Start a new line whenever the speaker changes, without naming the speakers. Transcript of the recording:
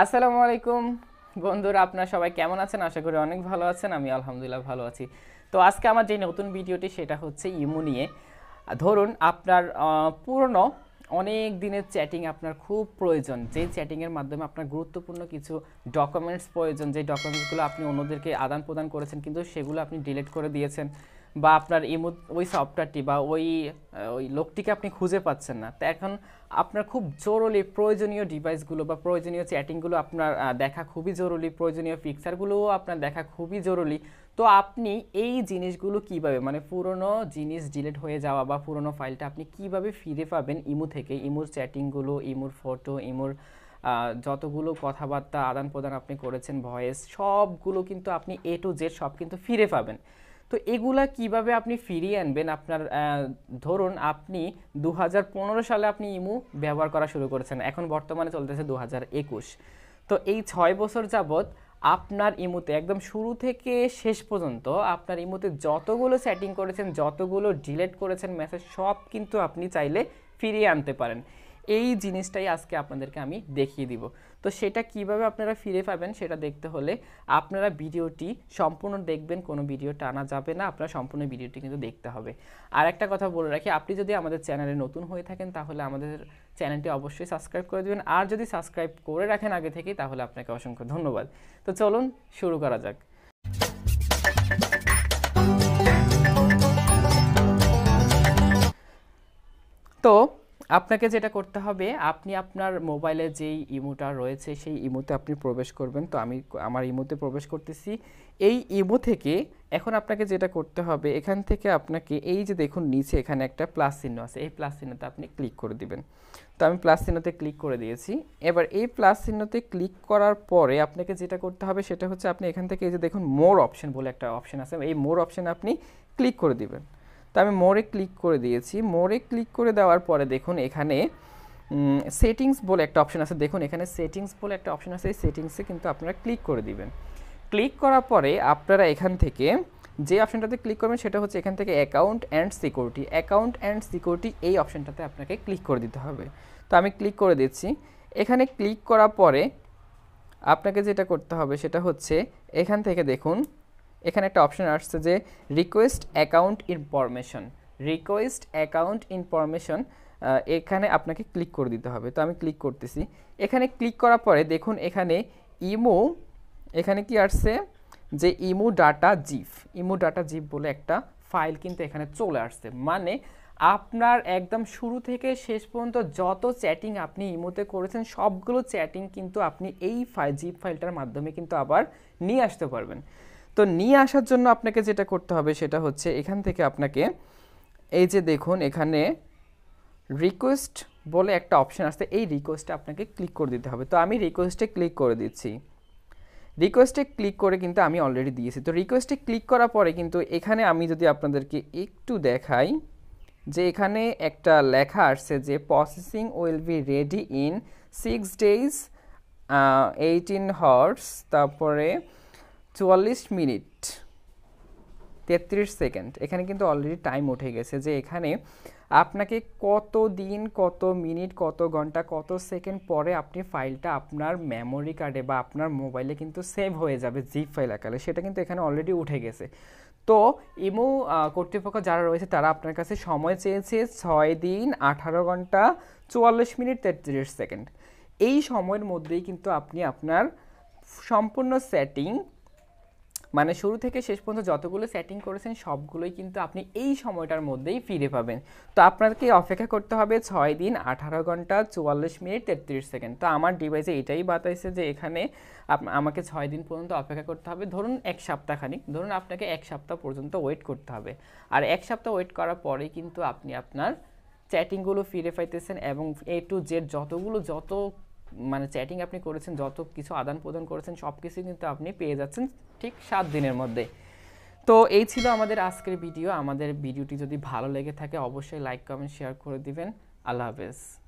আসসালামু আলাইকুম বন্ধুরা আপনারা সবাই কেমন আছেন আশা করি অনেক ভালো আছেন আমি আলহামদুলিল্লাহ ভালো আছি তো আজকে আমার যে নতুন ভিডিওটি সেটা হচ্ছে ইমো নিয়ে ধরুন আপনার পুরনো অনেক দিনের চ্যাটিং আপনার খুব প্রয়োজন যে চ্যাটিংয়ের মাধ্যমে আপনার গুরুত্বপূর্ণ কিছু ডকুমেন্টস প্রয়োজন যে ডকুমেন্টসগুলো আপনি অন্যদেরকে আদান প্রদান করেছেন কিন্তু সেগুলো আপনি ডিলিট করে দিয়েছেন বা আপনার এই ওই সফটওয়্যারটি বা ওই ওই লোকটিকে আপনি খুঁজে পাচ্ছেন না তো এখন আপনার খুব জরুরি প্রয়োজনীয় ডিভাইসগুলো বা প্রয়োজনীয় চ্যাটিংগুলো আপনার দেখা খুবই জরুরি প্রয়োজনীয় পিকচারগুলোও আপনার দেখা খুবই জরুরি তো আপনি এই জিনিসগুলো কিভাবে মানে পুরনো জিনিস ডিলিট হয়ে যাওয়া বা পুরনো ফাইলটা আপনি কিভাবে ফিরে পাবেন ইমু থেকে ইমোর চ্যাটিংগুলো ইমোর ফটো ইমুর যতগুলো কথাবার্তা আদান প্রদান আপনি করেছেন ভয়েস সবগুলো কিন্তু আপনি এ টু জেড সব কিন্তু ফিরে পাবেন তো এগুলা কিভাবে আপনি ফিরিয়ে আনবেন আপনার ধরুন আপনি দু সালে আপনি ইমু ব্যবহার করা শুরু করেছেন এখন বর্তমানে চলতেছে দু তো এই ছয় বছর যাবৎ আপনার ইমুতে একদম শুরু থেকে শেষ পর্যন্ত আপনার ইমুতে যতগুলো সেটিং করেছেন যতগুলো ডিলেট করেছেন মেসেজ সব কিন্তু আপনি চাইলে ফিরিয়ে আনতে পারেন এই জিনিসটাই আজকে আপনাদেরকে আমি দেখিয়ে দিব তো সেটা কিভাবে আপনারা ফিরে পাবেন সেটা দেখতে হলে আপনারা ভিডিওটি সম্পূর্ণ দেখবেন কোনো ভিডিও টানা যাবে না আপনারা সম্পূর্ণ ভিডিওটি কিন্তু দেখতে হবে আর একটা কথা বলে রাখি আপনি যদি আমাদের চ্যানেলে নতুন হয়ে থাকেন তাহলে আমাদের চ্যানেলটি অবশ্যই সাবস্ক্রাইব করে দেবেন আর যদি সাবস্ক্রাইব করে রাখেন আগে থেকেই তাহলে আপনাকে অসংখ্য ধন্যবাদ তো চলুন শুরু করা যাক তো আপনাকে যেটা করতে হবে আপনি আপনার মোবাইলে যেই ইমোটা রয়েছে সেই ইমোতে আপনি প্রবেশ করবেন তো আমি আমার ইমোতে প্রবেশ করতেছি এই ইমো থেকে এখন আপনাকে যেটা করতে হবে এখান থেকে আপনাকে এই যে দেখুন নিচে এখানে একটা প্লাস চিহ্ন আছে এই প্লাস চিহ্নতে আপনি ক্লিক করে দিবেন তো আমি প্লাস চিহ্নতে ক্লিক করে দিয়েছি এবার এই প্লাস চিহ্নতে ক্লিক করার পরে আপনাকে যেটা করতে হবে সেটা হচ্ছে আপনি এখান থেকে এই যে দেখুন মোর অপশন বলে একটা অপশন আছে এই মোর অপশন আপনি ক্লিক করে দিবেন তো আমি মোরে ক্লিক করে দিয়েছি মোরে ক্লিক করে দেওয়ার পরে দেখুন এখানে সেটিংস বলে একটা অপশন আছে দেখুন এখানে সেটিংস বলে একটা অপশন আছে এই সেটিংসে কিন্তু আপনারা ক্লিক করে দিবেন ক্লিক করার পরে আপনারা এখান থেকে যে অপশনটাতে ক্লিক করবেন সেটা হচ্ছে এখান থেকে account and security account and security এই অপশনটাতে আপনাকে ক্লিক করে দিতে হবে তো আমি ক্লিক করে দিচ্ছি এখানে ক্লিক করার পরে আপনাকে যেটা করতে হবে সেটা হচ্ছে এখান থেকে দেখুন এখানে একটা অপশন আসছে যে request account information request account information এখানে আপনাকে ক্লিক করে দিতে হবে তো আমি ক্লিক করতেছি এখানে ক্লিক করার পরে দেখুন এখানে ইমো এখানে কি আসছে যে imo data zip imo data zip বলে একটা ফাইল কিন্তু এখানে চলে আসছে মানে আপনার একদম শুরু থেকে শেষ পর্যন্ত যত চ্যাটিং আপনি ইমোতে করেছেন সবগুলো চ্যাটিং কিন্তু আপনি এই ফাইল জিপ ফাইলটার মাধ্যমে কিন্তু আবার নিয়ে আসতে পারবেন তো নিয়ে আসার জন্য আপনাকে যেটা করতে হবে সেটা হচ্ছে এখান থেকে আপনাকে এই যে দেখুন এখানে রিকোয়েস্ট বলে একটা অপশান আসতে এই রিকোয়েস্টে আপনাকে ক্লিক করে দিতে হবে তো আমি রিকোয়েস্টে ক্লিক করে দিচ্ছি রিকোয়েস্টে ক্লিক করে কিন্তু আমি অলরেডি দিয়েছি তো রিকোয়েস্টে ক্লিক করার পরে কিন্তু এখানে আমি যদি আপনাদেরকে একটু দেখাই যে এখানে একটা লেখা আসছে যে processing will be ready in six days eighteen hours তারপরে চুয়াল্লিশ মিনিট তেত্রিশ সেকেন্ড এখানে কিন্তু অলরেডি টাইম উঠে গেছে যে এখানে আপনাকে কত দিন কত মিনিট কত ঘন্টা কত সেকেন্ড পরে আপনি ফাইলটা আপনার মেমোরি কার্ডে বা আপনার মোবাইলে কিন্তু সেভ হয়ে যাবে জিপ ফাইল আকারে সেটা কিন্তু এখানে অলরেডি উঠে গেছে তো ইমো কর্তৃপক্ষ যারা রয়েছে তারা আপনার কাছে সময় চেয়েছে ছয় দিন আঠারো ঘন্টা চুয়াল্লিশ মিনিট তেত্রিশ সেকেন্ড এই সময়ের মধ্যেই কিন্তু আপনি আপনার সম্পূর্ণ সেটিং মানে শুরু থেকে শেষ পর্যন্ত যতগুলো সেটিং করেছেন সবগুলোই কিন্তু আপনি এই সময়টার মধ্যেই ফিরে পাবেন তো আপনাকে অপেক্ষা করতে হবে ছয় দিন আঠারো ঘন্টা চুয়াল্লিশ মিনিট তেত্রিশ সেকেন্ড তো আমার ডিভাইসে এটাই বাতাইছে যে এখানে আমাকে ছয় দিন পর্যন্ত অপেক্ষা করতে হবে ধরুন এক খানিক ধরুন আপনাকে এক সপ্তাহ পর্যন্ত ওয়েট করতে হবে আর এক সপ্তাহ ওয়েট করার পরে কিন্তু আপনি আপনার চ্যাটিংগুলো ফিরে পাইতেছেন এবং এ টু জেড যতগুলো যত মানে চ্যাটিং আপনি করেছেন যত কিছু আদান প্রদান করেছেন সব কিছু কিন্তু আপনি পেয়ে যাচ্ছেন ঠিক সাত দিনের মধ্যে তো এই ছিল আমাদের আজকের ভিডিও আমাদের ভিডিওটি যদি ভালো লেগে থাকে অবশ্যই লাইক কমেন্ট শেয়ার করে দিবেন আল্লাহ হাফেজ